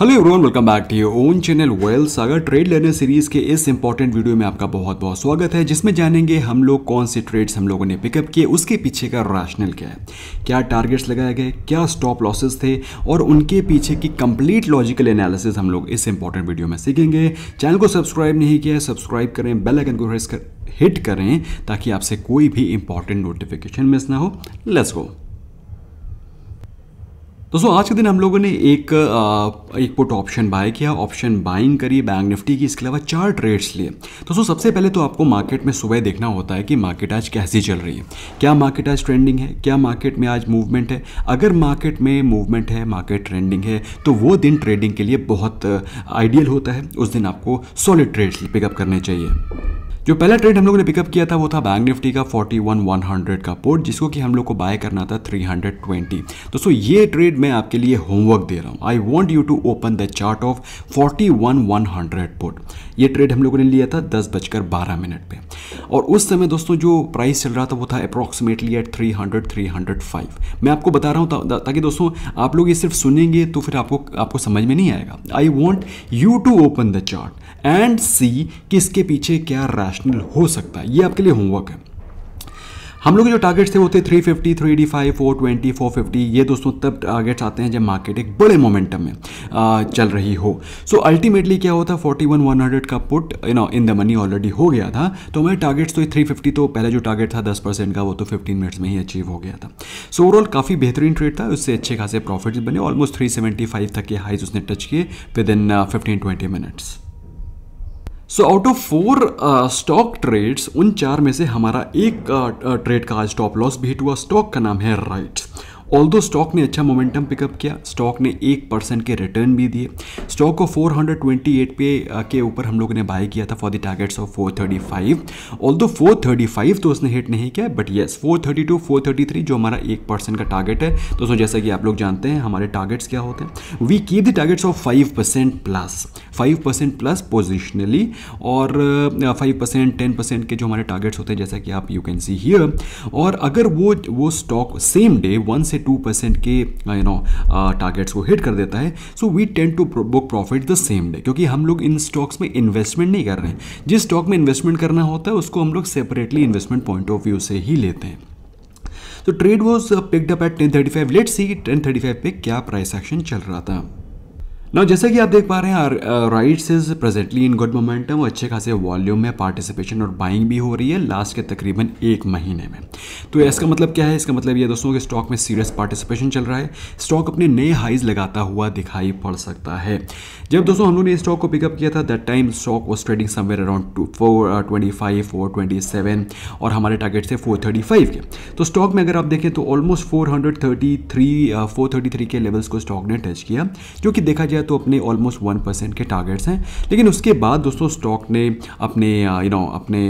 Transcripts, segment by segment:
hello everyone welcome back to your own channel well Sagar trade learner series के इस important video में आपका बहुत बहुत स्वागत है जिसमें जानेंगे हम लोग कौन से ट्रेड्स हम लोगों ने पिकअप किए उसके पीछे का राशनल क्या है क्या टारगेट्स लगाए गए क्या स्टॉप लॉसेस थे और उनके पीछे की कंप्लीट लॉजिकल एनालिसिस हम लोग इस इंपॉर्टेंट वीडियो में सीखेंगे चैनल को सब्सक्राइब नहीं किया है सब्सक्राइब करें बेल आइकन को प्रेस कर हिट करें ताकि आपसे कोई भी इंपॉर्टेंट नोटिफिकेशन मिस ना हो लेट्स गो दोस्तों आज के दिन हम लोगों ने एक एक पुट ऑप्शन बाय किया ऑप्शन बाइंग करी बैंक निफ्टी की इसके अलावा चार ट्रेड्स लिए दोस्तों सबसे पहले तो आपको मार्केट में सुबह देखना होता है कि मार्केट आज कैसी चल रही है क्या मार्केट आज ट्रेंडिंग है क्या मार्केट में आज मूवमेंट है अगर मार्केट में मूवमेंट है मार्केट ट्रेंडिंग है तो वो दिन ट्रेडिंग के लिए बहुत आइडियल होता है उस दिन आपको सॉलिड ट्रेड्स पिकअप करने चाहिए जो पहला ट्रेड हम लोगों ने पिकअप किया था वो था बैंक निफ्टी का 41100 का पोर्ट जिसको कि हम लोग को बाय करना था 320 दोस्तों ये ट्रेड मैं आपके लिए होमवर्क दे रहा हूँ I want you to open the chart of 41100 put ये ट्रेड हम लोगों ने लिया था दस बजकर बारह मिनट पे और उस समय दोस्तों जो प्राइस चल रहा था वो था अप्रॉक्सीमेटली एट थ्री हंड्रेड मैं आपको बता रहा हूँ ताकि दोस्तों आप लोग ये सिर्फ सुनेंगे तो फिर आपको आपको समझ में नहीं आएगा I want you to open the chart and see इसके पीछे क्या रहा नेशनल हो सकता है ये आपके लिए होमवर्क है हम लोग के जो टारगेट्स थे वो थे 350, 385, 420, 450 ये दोस्तों तब टारगेट्स आते हैं जब मार्केट एक बड़े मोमेंटम में आ, चल रही हो सो so, अल्टीमेटली क्या होता 41 100 का put you know in the money already हो गया था तो हमारे टारगेट्स तो 350 तो पहले जो टारगेट था 10 परसेंट का वो तो 15 मिनट्स में ही अचीव हो गया था सो so, ओवरऑल काफ़ी बेहतरीन ट्रेड था उससे अच्छे खासे प्रॉफिट्स बने ऑलमोस्ट थ्री तक के हाइज उसने टच किए within fifteen twenty minutes so out of four stock trades उन चार में से हमारा एक ट्रेड uh, uh का आज स्टॉप लॉस भी हिट हुआ स्टॉक का नाम है राइट्स ऑल स्टॉक ने अच्छा मोमेंटम पिकअप किया स्टॉक ने एक परसेंट के रिटर्न भी दिए स्टॉक को 428 पे के ऊपर हम लोगों ने बाय किया था for the targets of 435 although तो उसने हिट नहीं किया बट येस 432 433 जो हमारा एक परसेंट का टारगेट है तो दोस्तों जैसा कि आप लोग जानते हैं हमारे टारगेट्स क्या होते हैं we keep the targets of five percent plus five percent plus positionally और फाइव परसेंट टेन परसेंट के जो हमारे टारगेट्स होते हैं जैसा कि आप यू कैन सी हियर और अगर वो वो स्टॉक सेम डे वन से टू परसेंट के यू नो टारगेट्स को हिट कर देता है so we tend to book profit the same day क्योंकि हम लोग इन स्टॉक्स में इन्वेस्टमेंट नहीं कर रहे हैं जिस स्टॉक में इन्वेस्टमेंट करना होता है उसको हम लोग separately investment point of view से ही लेते हैं तो trade was picked up at ten thirty five let see ten thirty five पे क्या प्राइस एक्शन चल रहा था ना जैसा कि आप देख पा रहे हैं RITES is presently in good momentum और अच्छे खासे वॉल्यूम में पार्टिसिपेशन और बाइंग भी हो रही है लास्ट के तकरीबन एक महीने में तो इसका मतलब क्या है इसका मतलब ये दोस्तों कि स्टॉक में सीरियस पार्टिसिपेशन चल रहा है स्टॉक अपने नए हाइज लगाता हुआ दिखाई पड़ सकता है जब दोस्तों हम लोग ने स्टॉक को पिकअप किया था that time stock was trading somewhere around two four twenty five four twenty seven और हमारे टारगेट थे फोर थर्टी फाइव के तो स्टॉक में अगर आप देखें तो almost four hundred thirty three four thirty three के लेवल्स को स्टॉक ने टच किया जो कि देखा जाए है तो अपने ऑलमोस्ट वन परसेंट के टारगेट्स हैं लेकिन उसके बाद दोस्तों स्टॉक ने अपने यू uh, नो अपने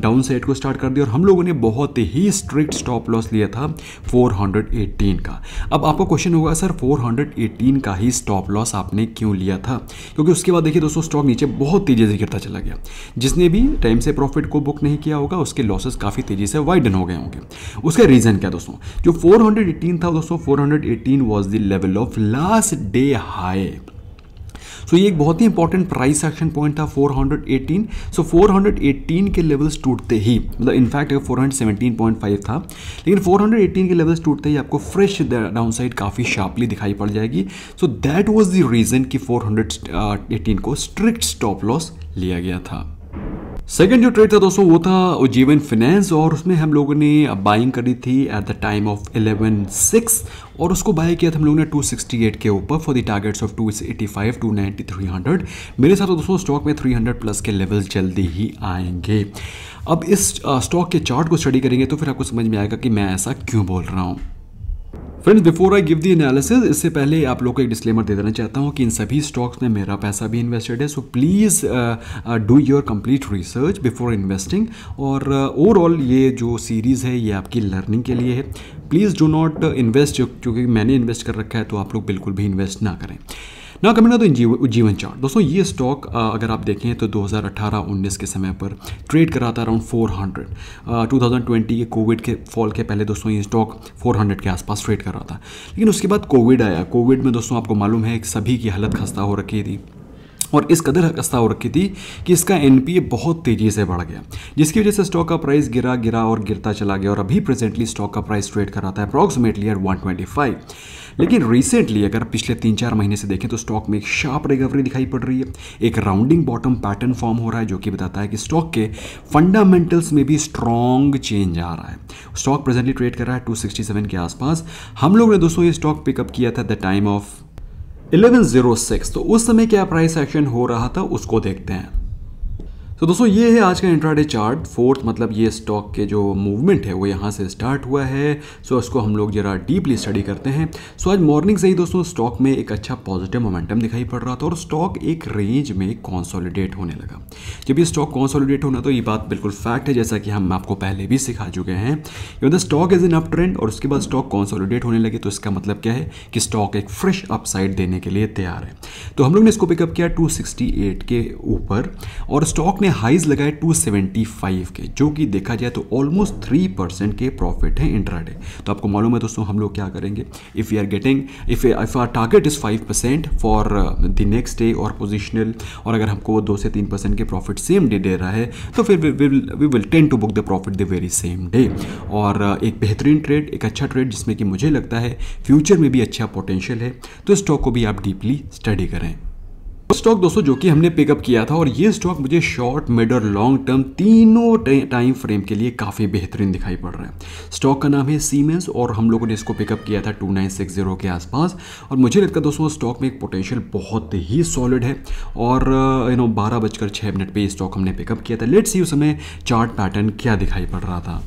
डाउन uh, साइड को स्टार्ट कर दिया और हम लोगों ने बहुत ही स्ट्रिक्ट स्टॉप लॉस लिया था 418 का अब आपका क्वेश्चन होगा सर 418 का ही स्टॉप लॉस आपने क्यों लिया था क्योंकि उसके बाद देखिए दोस्तों स्टॉक नीचे बहुत तेज़ी से गिरता चला गया जिसने भी टाइम से प्रॉफिट को बुक नहीं किया होगा उसके लॉसेस काफ़ी तेज़ी से वाइडन हो गए होंगे उसका रीज़न क्या दोस्तों जो 418 था दोस्तों 418 was the level of last day high so ये एक बहुत ही इंपॉर्टेंट प्राइस एक्शन पॉइंट था 418 सो so, 418 के लेवल्स टूटते ही मतलब इनफैक्ट अगर 417.5 था लेकिन 418 के लेवल्स टूटते ही आपको फ्रेश डाउन साइड काफ़ी शार्पली दिखाई पड़ जाएगी so that was the reason कि फोर को स्ट्रिक्ट स्टॉप लॉस लिया गया था सेकेंड जो ट्रेड था दोस्तों वो था उज्जीवन फाइनेंस और उसमें हम लोगों ने बाइंग करी थी at the time of eleven six और उसको बाय किया था हम लोगों ने 268 के ऊपर फॉर द टारगेट्स ऑफ 285, 290, 300 मेरे साथ दोस्तों स्टॉक में 300 प्लस के लेवल जल्दी ही आएंगे अब इस स्टॉक uh, के चार्ट को स्टडी करेंगे तो फिर आपको समझ में आएगा कि मैं ऐसा क्यों बोल रहा हूँ friends before I give the analysis इससे पहले आप लोग को एक डिस्लेमर दे देना चाहता हूँ कि इन सभी स्टॉक्स में मेरा पैसा भी इन्वेस्टेड है so please do your complete research before investing और ओवरऑल uh, ये जो सीरीज़ है ये आपकी लर्निंग के लिए है प्लीज़ डो नॉट इन्वेस्ट क्योंकि मैंने इन्वेस्ट कर रखा है तो आप लोग बिल्कुल भी इन्वेस्ट ना करें ना ना तो जीवन चार्ट दोस्तों ये स्टॉक uh, अगर आप देखें तो 2018-19 के समय पर ट्रेड कराता था अराउंड 400 हंड्रेड के कोविड के फॉल के पहले दोस्तों ये स्टॉक 400 के आसपास ट्रेड कर रहा था लेकिन उसके बाद कोविड आया कोविड में दोस्तों आपको मालूम है सभी की हालत खस्ता हो रखी थी और इस कदर हकस्ता हो रखी थी कि इसका एनपीए बहुत तेज़ी से बढ़ गया जिसकी वजह से स्टॉक का प्राइस गिरा गिरा और गिरता चला गया और अभी प्रेजेंटली स्टॉक का प्राइस ट्रेड कर रहा था अप्रॉक्सीमेटली एट 125 लेकिन रिसेंटली अगर पिछले तीन चार महीने से देखें तो स्टॉक में एक शार्प रिकवरी दिखाई पड़ रही है एक राउंडिंग बॉटम पैटर्न फॉर्म हो रहा है जो कि बताता है कि स्टॉक के फंडामेंटल्स में भी स्ट्रॉन्ग चेंज आ रहा है स्टॉक प्रेजेंटली ट्रेड कर रहा है 267 के आसपास हम लोग ने दोस्तों ये स्टॉक पिकअप किया था द टाइम ऑफ 1106 तो उस समय क्या प्राइस एक्शन हो रहा था उसको देखते हैं तो दोस्तों ये है आज का इंट्राडे चार्ट फोर्थ मतलब ये स्टॉक के जो मूवमेंट है वो यहाँ से स्टार्ट हुआ है सो इसको हम लोग जरा डीपली स्टडी करते हैं सो आज मॉर्निंग से ही दोस्तों स्टॉक में एक अच्छा पॉजिटिव मोमेंटम दिखाई पड़ रहा था और स्टॉक एक रेंज में कॉन्सोलिडेट होने लगा जब ये स्टॉक कॉन्सोलिडेट होना तो ये बात बिल्कुल फैक्ट है जैसा कि हम आपको पहले भी सिखा चुके हैं the stock is in up trend और उसके बाद स्टॉक कॉन्सोलिडेट होने लगे तो इसका मतलब क्या है कि स्टॉक एक फ्रेश अपसाइड देने के लिए तैयार है तो हम लोग ने इसको पिकअप किया टू के ऊपर और स्टॉक ने हाइज लगाए 275 के जो कि देखा जाए तो ऑलमोस्ट थ्री परसेंट के प्रॉफिट है इंट्राडे तो आपको मालूम है दोस्तों हम लोग क्या करेंगे if you are getting if if are target is five percent for the next day और पोजिशनल और अगर हमको दो से तीन परसेंट के प्रॉफिट सेम डे दे रहा है तो फिर we will tend to book the profit the very same day और uh, एक बेहतरीन ट्रेड एक अच्छा ट्रेड जिसमें कि मुझे लगता है फ्यूचर में भी अच्छा पोटेंशियल है तो स्टॉक को भी आप डीपली स्टडी करें स्टॉक दोस्तों जो कि हमने पिकअप किया था और ये स्टॉक मुझे शॉर्ट मिड और लॉन्ग टर्म तीनों टाइम फ्रेम के लिए काफ़ी बेहतरीन दिखाई पड़ रहा है स्टॉक का नाम है सीमेंस और हम लोगों ने इसको पिकअप किया था 2960 के आसपास और मुझे लगता है दोस्तों स्टॉक में एक पोटेंशियल बहुत ही सॉलिड है और यू नो बारह बजकर छः मिनट पर स्टॉक हमने पिकअप किया था लेट्स सी उस समय चार्ट पैटर्न क्या दिखाई पड़ रहा था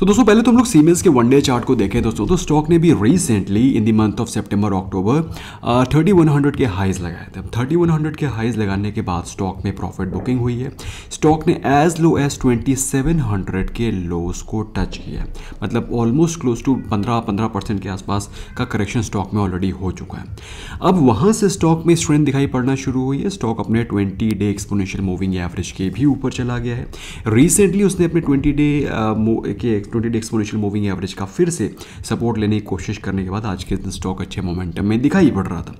तो दोस्तों पहले तो हम लोग सीमेंस के वन डे चार्ट को देखें दोस्तों तो स्टॉक ने भी recently in the month of सितंबर अक्टूबर थर्टी वन हंड्रेड के हाइज लगाए थे थर्टी वन हंड्रेड के हाइज लगाने के बाद स्टॉक में प्रॉफिट बुकिंग हुई है स्टॉक ने as low as twenty seven hundred के लोस को टच किया मतलब ऑलमोस्ट क्लोज टू पंद्रह पंद्रह परसेंट के आसपास का करेक्शन स्टॉक में ऑलरेडी हो चुका है अब वहाँ से स्टॉक में स्ट्रेंथ दिखाई पड़ना शुरू हुई है स्टॉक अपने twenty day exponential moving average के भी ऊपर चला गया है रिसेंटली उसने अपने ट्वेंटी डे uh, के ट्वेंटी एक्सपोनेंशियल मूविंग एवरेज का फिर से सपोर्ट लेने की कोशिश करने के बाद आज के दिन स्टॉक अच्छे मोमेंटम में दिखाई पड़ रहा था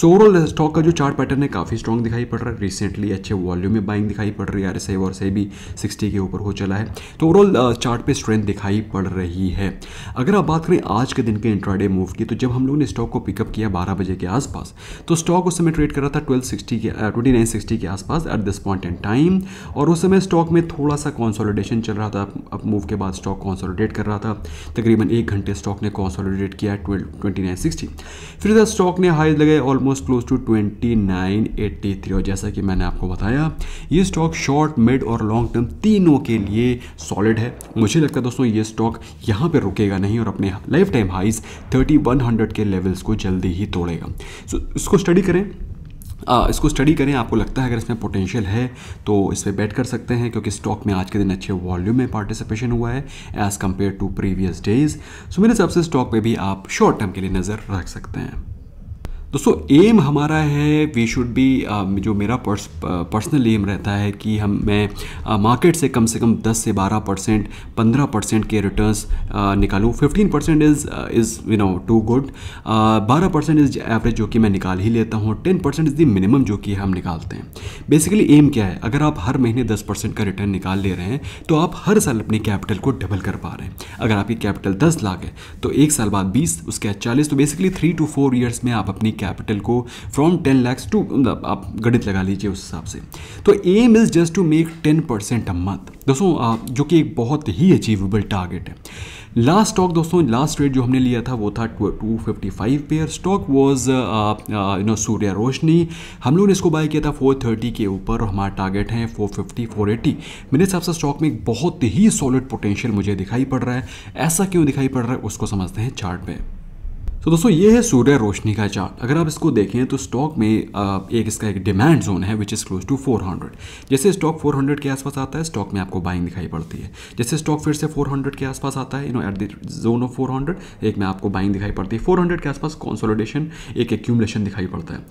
सो ओवरऑल स्टॉक का जो चार्ट पैटर्न है काफ़ी स्ट्रॉन्ग दिखाई पड़ रहा है रिसेंटली अच्छे वॉल्यूम में बाइंग दिखाई पड़ रही है आर एस और एस भी सिक्सटी के ऊपर हो चला है तो ओवरऑल चार्ट uh, पे स्ट्रेंथ दिखाई पड़ रही है अगर आप बात करें आज के दिन के इंट्राडे मूव की तो जब हम लोग ने स्टॉक को पिकअप किया बारह बजे के आसपास तो स्टॉक उस समय ट्रेड कर रहा था ट्वेल्व सिक्सटी के ट्वेंटी नाइन सिक्सटी के आसपास at this point and time और उस समय स्टॉक में थोड़ा सा कॉन्सोलिडेशन चल रहा था अप मूव के बाद स्टॉक कॉन्सोलिडेट कर रहा था तकरीबन एक घंटे स्टॉक ने कॉन्सोलिडेट किया ट्वेंटी फिर स्टॉक ने हाई लगाए ऑलमोस्ट क्लोज टू ट्वेंटी और जैसा कि मैंने आपको बताया ये स्टॉक शॉर्ट मिड और लॉन्ग टर्म तीनों के लिए सॉलिड है मुझे लगता है दोस्तों ये स्टॉक यहाँ पर रुकेगा नहीं और अपने lifetime highs thirty one hundred के लेवल्स को जल्दी ही तोड़ेगा सो so, इसको स्टडी करें आ, इसको स्टडी करें आपको लगता है अगर इसमें पोटेंशियल है तो इस पर बैट कर सकते हैं क्योंकि स्टॉक में आज के दिन अच्छे वॉल्यूम में पार्टिसिपेशन हुआ है as compared to previous days so मेरे हिसाब से स्टॉक पे भी आप शॉर्ट टर्म के लिए नज़र रख सकते हैं दोस्तों एम हमारा है वी शुड बी जो मेरा पर्सनल एम uh, रहता है कि हम मैं मार्केट uh, से कम से कम 10 से 12 परसेंट पंद्रह परसेंट के रिटर्न्स निकालूँ 15 percent is is you know too good 12 percent is average जो कि मैं निकाल ही लेता हूँ 10 परसेंट इज़ दी मिनिमम जो कि हम निकालते हैं बेसिकली एम क्या है अगर आप हर महीने दस परसेंट का रिटर्न निकाल ले रहे हैं तो आप हर साल अपनी कैपिटल को डबल कर पा रहे हैं अगर आपकी कैपिटल दस लाख है तो एक साल बाद बीस उसके बाद चालीस तो basically three to four years में आप अपनी कैपिटल को फ्रॉम टेन लैक्स टू मतलब आप गणित लगा लीजिए उस हिसाब से तो aim is just to make ten percent a month दोस्तों जो कि एक बहुत ही अचीवेबल टारगेट है लास्ट स्टॉक दोस्तों लास्ट रेट जो हमने लिया था वो था two fifty five pair stock was you know Surya Roshni हम लोगों ने इसको बाय किया था फोर थर्टी के ऊपर और हमारा टारगेट है फोर फिफ्टी फोर एटी मेरे हिसाब से स्टॉक में एक बहुत ही सॉलिड पोटेंशियल मुझे दिखाई पड़ रहा है ऐसा क्यों दिखाई पड़ रहा है उसको समझते हैं चार्ट में तो दोस्तों ये है सूर्य रोशनी का चार्ट अगर आप इसको देखें तो स्टॉक में एक इसका एक डिमांड जोन है विच इज़ क्लोज टू 400 जैसे स्टॉक 400 के आसपास आता है स्टॉक में आपको बाइंग दिखाई पड़ती है जैसे स्टॉक फिर से 400 के आसपास आता है you know at the zone of 400 एक में आपको बाइंग दिखाई पड़ती है फोर के आसपास कॉन्सोलिडेशन एक एक्यूमलेशन दिखाई पड़ता है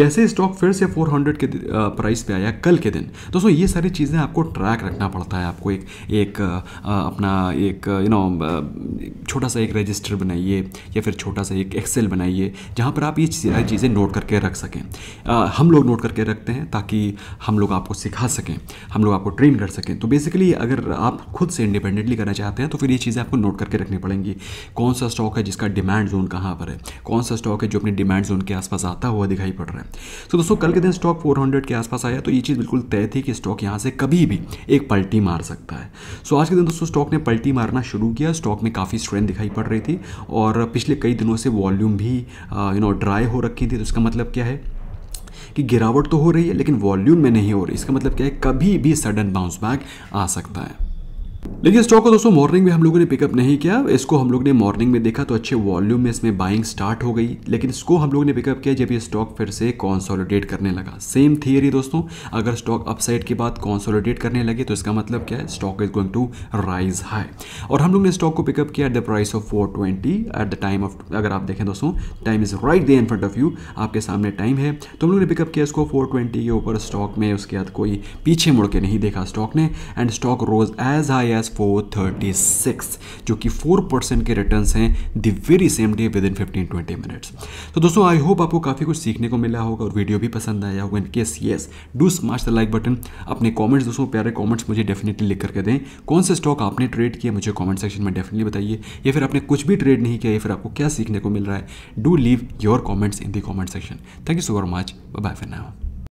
जैसे स्टॉक फिर से फोर के प्राइस पर आया कल के दिन दोस्तों ये सारी चीज़ें आपको ट्रैक रखना पड़ता है आपको एक एक अपना एक यू नो छोटा सा एक रजिस्टर बनाइए या फिर छोटा सा एक एक्सेल बनाइए जहाँ पर आप ये सारी चीज़ें नोट करके रख सकें आ, हम लोग नोट करके रखते हैं ताकि हम लोग आपको सिखा सकें हम लोग आपको ट्रेन कर सकें तो बेसिकली अगर आप खुद से इंडिपेंडेंटली करना चाहते हैं तो फिर ये चीज़ें आपको नोट करके रखनी पड़ेंगी कौन सा स्टॉक है जिसका डिमांड जोन कहाँ पर है कौन सा स्टॉक है जो अपने डिमांड जोन के आसपास आता हुआ दिखाई पड़ रहा है तो दोस्तों कल के दिन स्टॉक फोर के आसपास आया तो ये चीज़ बिल्कुल तय थी कि स्टॉक यहाँ से कभी भी एक पल्टी मार सकता है सो आज के दिन दोस्तों स्टॉक ने पल्टी मारना शुरू किया स्टॉक में काफ़ी स्ट्रेंथ दिखाई पड़ रही थी और पिछले कई दिनों से से वॉल्यूम भी यू नो ड्राई हो रखी थी तो इसका मतलब क्या है कि गिरावट तो हो रही है लेकिन वॉल्यूम में नहीं हो रही इसका मतलब क्या है कभी भी सडन बाउंस बैक आ सकता है लेकिन स्टॉक को दोस्तों मॉर्निंग में हम लोगों ने पिकअप नहीं किया इसको हम लोग ने मॉर्निंग में देखा तो अच्छे वॉल्यूम में इसमें बाइंग स्टार्ट हो गई लेकिन इसको हम लोग ने पिकअप किया जब ये स्टॉक फिर से कॉन्सोलिडेट करने लगा सेम थियरी दोस्तों अगर स्टॉक अपसाइड के बाद कॉन्सोलिडेट करने लगे तो इसका मतलब क्या है stock is going to rise high और हम लोग ने स्टॉक को पिकअप किया at the price of four twenty at the time of अगर आप देखें दोस्तों time is right there in front of you आपके सामने टाइम है तो हम लोग ने पिकअप किया इसको फोर के ऊपर स्टॉक में उसके बाद कोई पीछे मुड़ के नहीं देखा स्टॉक ने and stock rose as high four thirty six जो कि फोर परसेंट के रिटर्न हैं the very same day within fifteen twenty minutes तो दोस्तों आई होप आपको काफ़ी कुछ सीखने को मिला होगा और वीडियो भी पसंद आया होगा in case yes do smash the like button अपने कॉमेंट्स दोस्तों प्यारे कॉमेंट्स मुझे डेफिनेटली लिख करके दें कौन से स्टॉक आपने ट्रेड किया मुझे कॉमेंट सेक्शन में डेफिनेटली बताइए या फिर आपने कुछ भी ट्रेड नहीं किया या फिर आपको क्या सीखने को मिल रहा है do leave your comments in the comment section thank you so much bye for now